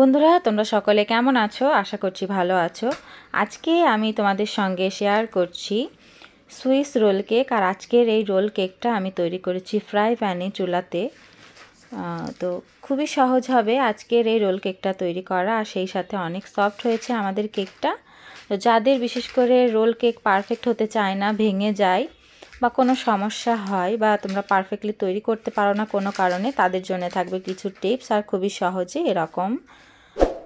বন্ধুরা তোমরা সকলে কেমন আছো আশা করছি ভালো আছো আজকে আমি তোমাদের সঙ্গে শেয়ার করছি সুইস রোল কেক আর আজকের এই রোল কেকটা আমি তৈরি করেছি ফ্রাই প্যানে চুলাতে তো খুবই সহজ হবে আজকের এই রোল কেকটা তৈরি করা আর সেই সাথে অনেক সফট হয়েছে আমাদের কেকটা তো যাদের বিশেষ করে রোল কেক পারফেক্ট হতে চায় না ভেঙে যায় বা কোনো সমস্যা হয় বা তোমরা পারফেক্টলি তৈরি করতে পারো না কোনো কারণে তাদের জন্য থাকবে কিছু টিপস আর খুবই সহজে এরকম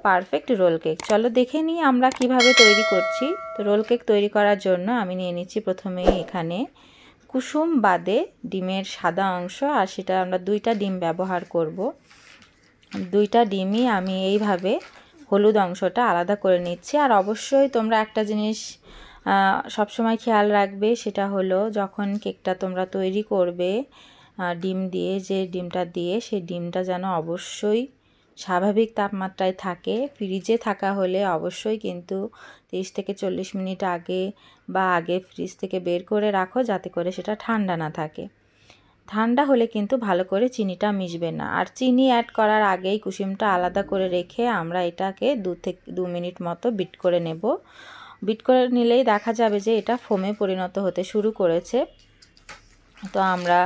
পারফেক্ট রোল কেক চলো দেখে নিই আমরা কিভাবে তৈরি করছি তো রোল কেক তৈরি করার জন্য আমি নিয়ে নিচ্ছি প্রথমেই এখানে কুসুম বাদে ডিমের সাদা অংশ আর সেটা আমরা দুইটা ডিম ব্যবহার করব দুইটা ডিমই আমি এইভাবে হলুদ অংশটা আলাদা করে নিচ্ছি আর অবশ্যই তোমরা একটা জিনিস সবসময় খেয়াল রাখবে সেটা হলো যখন কেকটা তোমরা তৈরি করবে ডিম দিয়ে যে ডিমটা দিয়ে সেই ডিমটা যেন অবশ্যই স্বাভাবিক তাপমাত্রায় থাকে ফ্রিজে থাকা হলে অবশ্যই কিন্তু তিরিশ থেকে চল্লিশ মিনিট আগে বা আগে ফ্রিজ থেকে বের করে রাখো যাতে করে সেটা ঠান্ডা না থাকে ঠান্ডা হলে কিন্তু ভালো করে চিনিটা মিশবে না আর চিনি অ্যাড করার আগেই কুসুমটা আলাদা করে রেখে আমরা এটাকে দু থেকে দু মিনিট মতো বিট করে নেব বিট করে নিলেই দেখা যাবে যে এটা ফোমে পরিণত হতে শুরু করেছে তো আমরা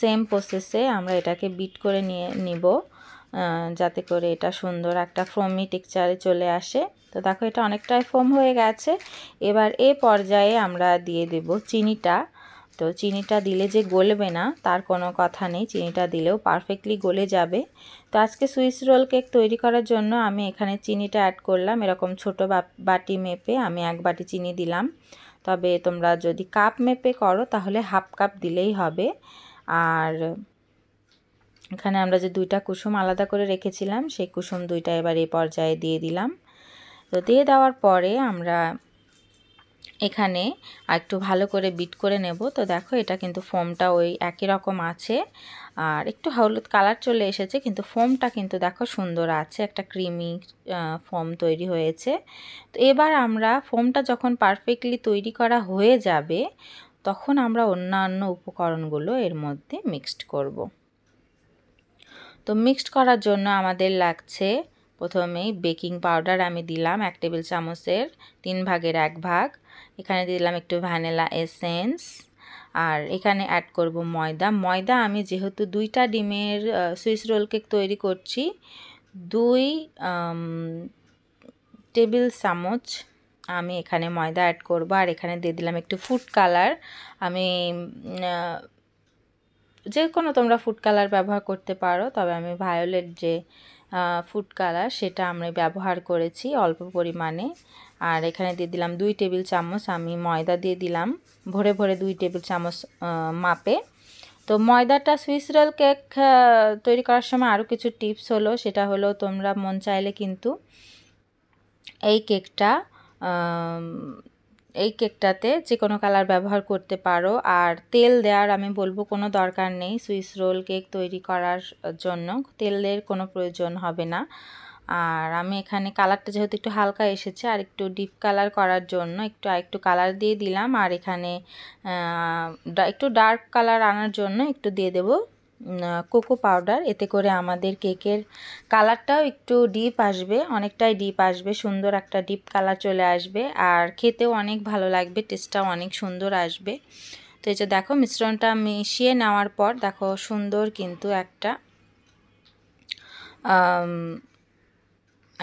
সেম প্রসেসে আমরা এটাকে বিট করে নিয়ে নিব যাতে করে এটা সুন্দর একটা ফোমি টেক্সচারে চলে আসে তো দেখো এটা অনেকটাই ফোম হয়ে গেছে এবার এ পর্যায়ে আমরা দিয়ে দেব চিনিটা তো চিনিটা দিলে যে গলবে না তার কোনো কথা নেই চিনিটা দিলেও পারফেক্টলি গলে যাবে তো আজকে সুইস রোল কেক তৈরি করার জন্য আমি এখানে চিনিটা অ্যাড করলাম এরকম ছোট বাটি মেপে আমি এক বাটি চিনি দিলাম তবে তোমরা যদি কাপ মেপে করো তাহলে হাফ কাপ দিলেই হবে আর এখানে আমরা যে দুইটা কুসুম আলাদা করে রেখেছিলাম সেই কুসুম দুইটা এবার এই পর্যায়ে দিয়ে দিলাম তো দিয়ে দেওয়ার পরে আমরা এখানে একটু ভালো করে বিট করে নেব তো দেখো এটা কিন্তু ফোমটা ওই একই রকম আছে আর একটু হলুদ কালার চলে এসেছে কিন্তু ফোমটা কিন্তু দেখো সুন্দর আছে একটা ক্রিমি ফোম তৈরি হয়েছে তো এবার আমরা ফোমটা যখন পারফেক্টলি তৈরি করা হয়ে যাবে তখন আমরা অন্যান্য উপকরণগুলো এর মধ্যে মিক্সড করব। তো মিক্সড করার জন্য আমাদের লাগছে প্রথমেই বেকিং পাউডার আমি দিলাম এক টেবিল চামচের তিন ভাগের এক ভাগ এখানে দিলাম একটু ভ্যানিলা এসেন্স আর এখানে অ্যাড করব ময়দা ময়দা আমি যেহেতু দুইটা ডিমের সুইস রোল কেক তৈরি করছি দুই টেবিল চামচ আমি এখানে ময়দা অ্যাড করব আর এখানে দিয়ে দিলাম একটু ফুড কালার আমি যে কোনো তোমরা ফুড কালার ব্যবহার করতে পারো তবে আমি ভায়োলেট যে ফুড কালার সেটা আমরা ব্যবহার করেছি অল্প পরিমাণে আর এখানে দিয়ে দিলাম দুই টেবিল চামচ আমি ময়দা দিয়ে দিলাম ভরে ভরে দুই টেবিল চামচ মাপে তো ময়দাটা সুইস রোল কেক তৈরি করার সময় আরও কিছু টিপস হলো সেটা হলো তোমরা মন চাইলে কিন্তু এই কেকটা এই কেকটাতে যে কোনো কালার ব্যবহার করতে পারো আর তেল দেওয়ার আমি বলবো কোনো দরকার নেই সুইস রোল কেক তৈরি করার জন্য তেলের কোনো প্রয়োজন হবে না আর আমি এখানে কালারটা যেহেতু একটু হালকা এসেছে আর একটু ডিপ কালার করার জন্য একটু একটু কালার দিয়ে দিলাম আর এখানে একটু ডার্ক কালার আনার জন্য একটু দিয়ে দেবো কোকো পাউডার এতে করে আমাদের কেকের কালারটাও একটু ডিপ আসবে অনেকটাই ডিপ আসবে সুন্দর একটা ডিপ কালার চলে আসবে আর খেতেও অনেক ভালো লাগবে টেস্টটাও অনেক সুন্দর আসবে তো এই যে দেখো মিশ্রণটা মিশিয়ে নেওয়ার পর দেখো সুন্দর কিন্তু একটা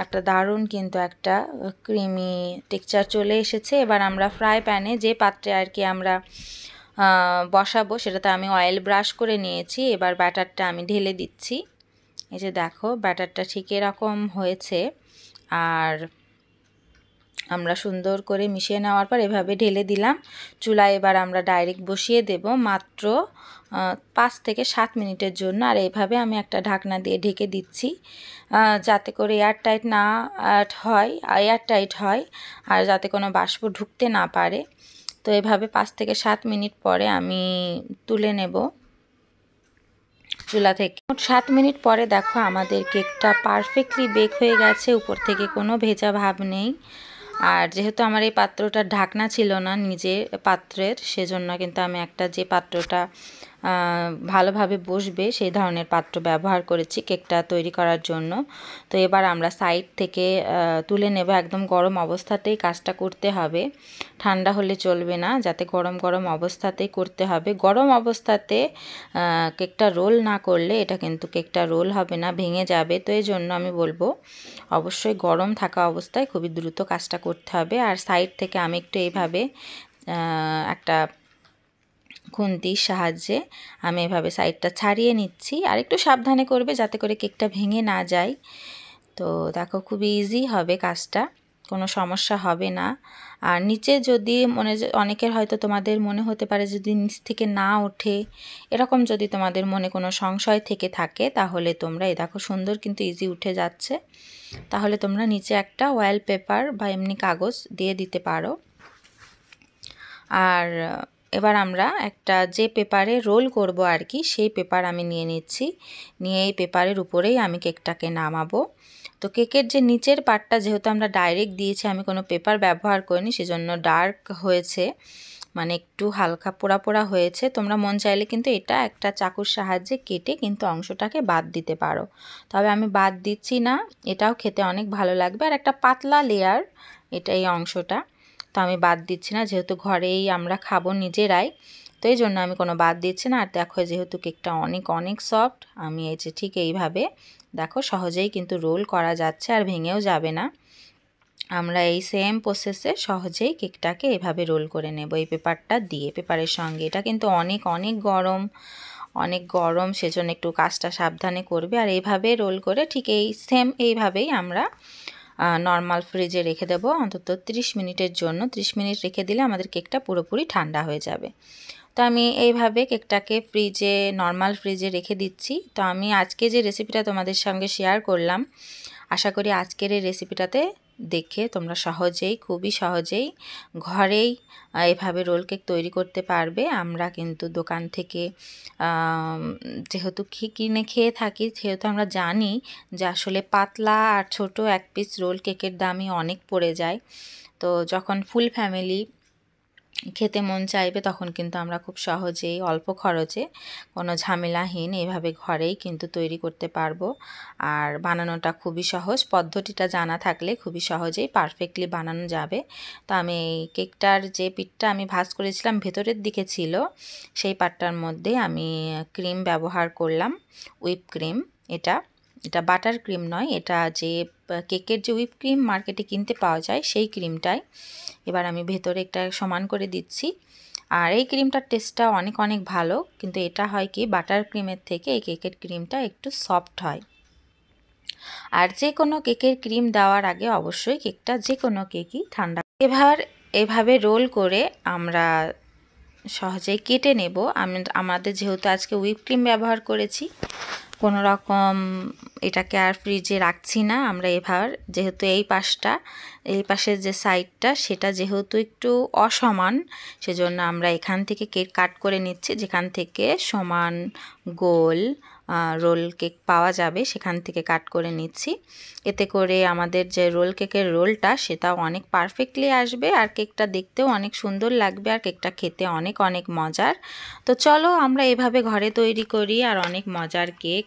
একটা দারুণ কিন্তু একটা ক্রিমি টেক্সচার চলে এসেছে এবার আমরা ফ্রাই প্যানে যে পাত্রে আর কি আমরা বসাবো সেটাতে আমি অয়েল ব্রাশ করে নিয়েছি এবার ব্যাটারটা আমি ঢেলে দিচ্ছি এই যে দেখো ব্যাটারটা ঠিক এরকম হয়েছে আর আমরা সুন্দর করে মিশিয়ে নেওয়ার পর এভাবে ঢেলে দিলাম চুলায় এবার আমরা ডাইরেক্ট বসিয়ে দেব মাত্র পাঁচ থেকে সাত মিনিটের জন্য আর এভাবে আমি একটা ঢাকনা দিয়ে ঢেকে দিচ্ছি যাতে করে এয়ার টাইট না হয় এয়ার টাইট হয় আর যাতে কোনো বাষ্প ঢুকতে না পারে তো এভাবে পাঁচ থেকে সাত মিনিট পরে আমি তুলে নেব চুলা থেকে সাত মিনিট পরে দেখো আমাদের কেকটা পারফেক্টলি বেক হয়ে গেছে উপর থেকে কোনো ভেজা ভাব নেই আর যেহেতু আমার এই পাত্রটা ঢাকনা ছিল না নিজের পাত্রের সেজন্য কিন্তু আমি একটা যে পাত্রটা ভালোভাবে বসবে সেই ধরনের পাত্র ব্যবহার করেছি কেকটা তৈরি করার জন্য তো এবার আমরা সাইড থেকে তুলে নেব একদম গরম অবস্থাতেই কাজটা করতে হবে ঠান্ডা হলে চলবে না যাতে গরম গরম অবস্থাতেই করতে হবে গরম অবস্থাতে কেকটা রোল না করলে এটা কিন্তু কেকটা রোল হবে না ভেঙে যাবে তো এই জন্য আমি বলবো অবশ্যই গরম থাকা অবস্থায় খুবই দ্রুত কাজটা করতে হবে আর সাইড থেকে আমি একটু এইভাবে একটা খুন্তির সাহায্যে আমি এভাবে সাইডটা ছাড়িয়ে নিচ্ছি আর একটু সাবধানে করবে যাতে করে কেকটা ভেঙে না যায় তো দেখো খুবই ইজি হবে কাজটা কোনো সমস্যা হবে না আর নিচে যদি মনে অনেকের হয়তো তোমাদের মনে হতে পারে যদি নিচ থেকে না ওঠে এরকম যদি তোমাদের মনে কোনো সংশয় থেকে থাকে তাহলে তোমরা এ দেখো সুন্দর কিন্তু ইজি উঠে যাচ্ছে তাহলে তোমরা নিচে একটা ওয়াল পেপার বা এমনি কাগজ দিয়ে দিতে পারো আর এবার আমরা একটা যে পেপারে রোল করব আর কি সেই পেপার আমি নিয়ে নিচ্ছি নিয়ে এই পেপারের উপরেই আমি কেকটাকে নামাবো তো কেকের যে নিচের পার্টটা যেহেতু আমরা ডাইরেক্ট দিয়েছি আমি কোনো পেপার ব্যবহার করিনি সেজন্য ডার্ক হয়েছে মানে একটু হালকা পোড়া পোড়া হয়েছে তোমরা মন চাইলে কিন্তু এটা একটা চাকুর সাহায্যে কেটে কিন্তু অংশটাকে বাদ দিতে পারো তবে আমি বাদ দিচ্ছি না এটাও খেতে অনেক ভালো লাগবে আর একটা পাতলা লেয়ার এটা এই অংশটা তো আমি বাদ দিচ্ছি না যেহেতু ঘরেই আমরা খাবো নিজেরাই তো এই জন্য আমি কোনো বাদ দিচ্ছি না আর দেখো যেহেতু কেকটা অনেক অনেক সফট আমি এই যে ঠিক এইভাবে দেখো সহজেই কিন্তু রোল করা যাচ্ছে আর ভেঙেও যাবে না আমরা এই সেম প্রসেসে সহজেই কেকটাকে এভাবে রোল করে নেব এই পেপারটা দিয়ে পেপারের সঙ্গে এটা কিন্তু অনেক অনেক গরম অনেক গরম সেজন্য একটু কাজটা সাবধানে করবে আর এইভাবে রোল করে ঠিক এই সেম এইভাবেই আমরা নর্মাল ফ্রিজে রেখে দেবো অন্তত 30 মিনিটের জন্য 30 মিনিট রেখে দিলে আমাদের কেকটা পুরোপুরি ঠান্ডা হয়ে যাবে তো আমি এইভাবে কেকটাকে ফ্রিজে নর্মাল ফ্রিজে রেখে দিচ্ছি তো আমি আজকে যে রেসিপিটা তোমাদের সঙ্গে শেয়ার করলাম আশা করি আজকের এই রেসিপিটাতে দেখে তোমরা সহজেই খুবই সহজেই ঘরেই এভাবে রোল কেক তৈরি করতে পারবে আমরা কিন্তু দোকান থেকে যেহেতু খি কিনে খেয়ে থাকি সেহেতু আমরা জানি যে আসলে পাতলা আর ছোট এক পিস রোল কেকের দামই অনেক পড়ে যায় তো যখন ফুল ফ্যামিলি খেতে মন চাইবে তখন কিন্তু আমরা খুব সহজেই অল্প খরচে কোনো ঝামেলাহীন এভাবে ঘরেই কিন্তু তৈরি করতে পারবো আর বানানোটা খুবই সহজ পদ্ধতিটা জানা থাকলে খুবই সহজেই পারফেক্টলি বানানো যাবে তো আমি কেকটার যে পিঠটা আমি ভাজ করেছিলাম ভেতরের দিকে ছিল সেই পাটটার মধ্যে আমি ক্রিম ব্যবহার করলাম হুইপ ক্রিম এটা এটা বাটার ক্রিম নয় এটা যে কেকের যে হুইপ ক্রিম মার্কেটে কিনতে পাওয়া যায় সেই ক্রিমটাই এবার আমি ভেতরে একটা সমান করে দিচ্ছি আর এই ক্রিমটার টেস্টটা অনেক অনেক ভালো কিন্তু এটা হয় কি বাটার ক্রিমের থেকে এই কেকের ক্রিমটা একটু সফট হয় আর যে কোনো কেকের ক্রিম দেওয়ার আগে অবশ্যই কেকটা যে কোনো কেকই ঠান্ডা এবার এভাবে রোল করে আমরা সহজেই কেটে নেব আমাদের যেহেতু আজকে হুইপ ক্রিম ব্যবহার করেছি কোনো রকম এটাকে আর ফ্রিজে রাখছি না আমরা এবার যেহেতু এই পাশটা এই পাশের যে সাইডটা সেটা যেহেতু একটু অসমান সেজন্য আমরা এখান থেকে কেক কাট করে নিচ্ছি যেখান থেকে সমান গোল রোল কেক পাওয়া যাবে সেখান থেকে কাট করে নিচ্ছি এতে করে আমাদের যে রোল কেকের রোলটা সেটা অনেক পারফেক্টলি আসবে আর কেকটা দেখতেও অনেক সুন্দর লাগবে আর কেকটা খেতে অনেক অনেক মজার তো চলো আমরা এভাবে ঘরে তৈরি করি আর অনেক মজার কেক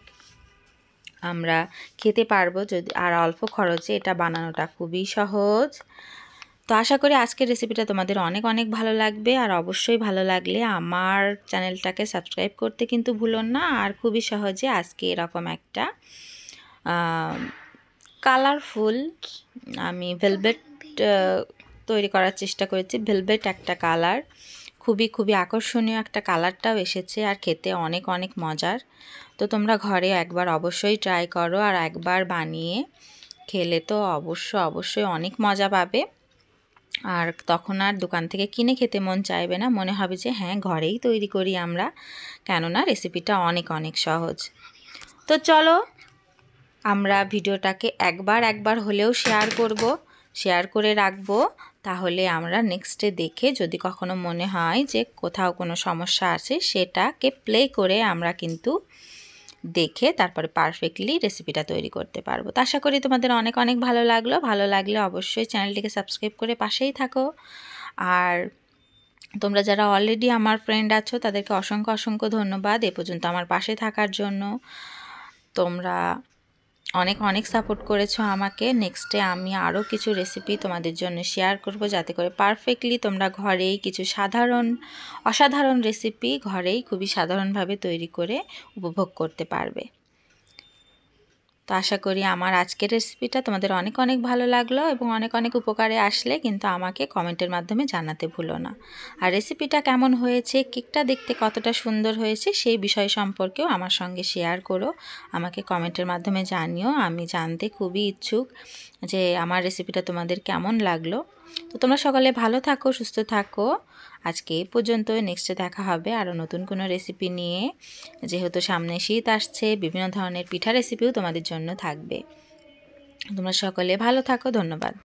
আমরা খেতে পারবো যদি আর অল্প খরচে এটা বানানোটা খুবই সহজ তো আশা করি আজকের রেসিপিটা তোমাদের অনেক অনেক ভালো লাগবে আর অবশ্যই ভালো লাগলে আমার চ্যানেলটাকে সাবস্ক্রাইব করতে কিন্তু ভুলুন না আর খুবই সহজে আজকে এরকম একটা কালারফুল আমি ভেলভেট তৈরি করার চেষ্টা করেছি ভেলভেট একটা কালার খুবই খুবই আকর্ষণীয় একটা কালারটাও এসেছে আর খেতে অনেক অনেক মজার তো তোমরা ঘরে একবার অবশ্যই ট্রাই করো আর একবার বানিয়ে খেলে তো অবশ্য অবশ্যই অনেক মজা পাবে আর তখন আর দোকান থেকে কিনে খেতে মন চাইবে না মনে হবে যে হ্যাঁ ঘরেই তৈরি করি আমরা কেননা রেসিপিটা অনেক অনেক সহজ তো চলো আমরা ভিডিওটাকে একবার একবার হলেও শেয়ার করব শেয়ার করে রাখবো তাহলে আমরা নেক্সটে দেখে যদি কখনো মনে হয় যে কোথাও কোনো সমস্যা আছে সেটাকে প্লে করে আমরা কিন্তু দেখে তারপরে পারফেক্টলি রেসিপিটা তৈরি করতে পারবো তো আশা করি তোমাদের অনেক অনেক ভালো লাগলো ভালো লাগলে অবশ্যই চ্যানেলটিকে সাবস্ক্রাইব করে পাশেই থাকো আর তোমরা যারা অলরেডি আমার ফ্রেন্ড আছো তাদেরকে অসংখ্য অসংখ্য ধন্যবাদ এ পর্যন্ত আমার পাশে থাকার জন্য তোমরা অনেক অনেক সাপোর্ট করেছো আমাকে নেক্সটে আমি আরও কিছু রেসিপি তোমাদের জন্য শেয়ার করব যাতে করে পারফেক্টলি তোমরা ঘরেই কিছু সাধারণ অসাধারণ রেসিপি ঘরেই খুবই সাধারণভাবে তৈরি করে উপভোগ করতে পারবে তো আশা করি আমার আজকের রেসিপিটা তোমাদের অনেক অনেক ভালো লাগলো এবং অনেক অনেক উপকারে আসলে কিন্তু আমাকে কমেন্টের মাধ্যমে জানাতে ভুলো না আর রেসিপিটা কেমন হয়েছে কেকটা দেখতে কতটা সুন্দর হয়েছে সেই বিষয় সম্পর্কেও আমার সঙ্গে শেয়ার করো আমাকে কমেন্টের মাধ্যমে জানিও আমি জানতে খুবই ইচ্ছুক যে আমার রেসিপিটা তোমাদের কেমন লাগলো তো তোমরা সকালে ভালো থাকো সুস্থ থাকো আজকে এই পর্যন্ত নেক্সটে দেখা হবে আরও নতুন কোনো রেসিপি নিয়ে যেহেতু সামনে শীত আসছে বিভিন্ন ধরনের পিঠা রেসিপিও তোমাদের জন্য থাকবে তোমরা সকলে ভালো থাকো ধন্যবাদ